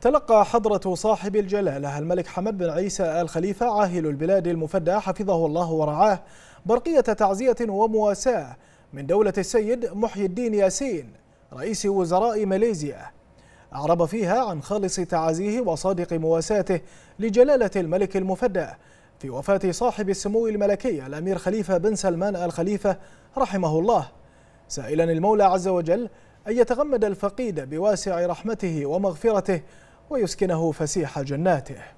تلقى حضرة صاحب الجلالة الملك حمد بن عيسى آل خليفة عاهل البلاد المفدى حفظه الله ورعاه برقية تعزية ومواساة من دولة السيد محي الدين ياسين رئيس وزراء ماليزيا أعرب فيها عن خالص تعازيه وصادق مواساته لجلالة الملك المفدى في وفاة صاحب السمو الملكي الأمير خليفة بن سلمان آل خليفة رحمه الله سائلا المولى عز وجل أن يتغمد الفقيد بواسع رحمته ومغفرته ويسكنه فسيح جناته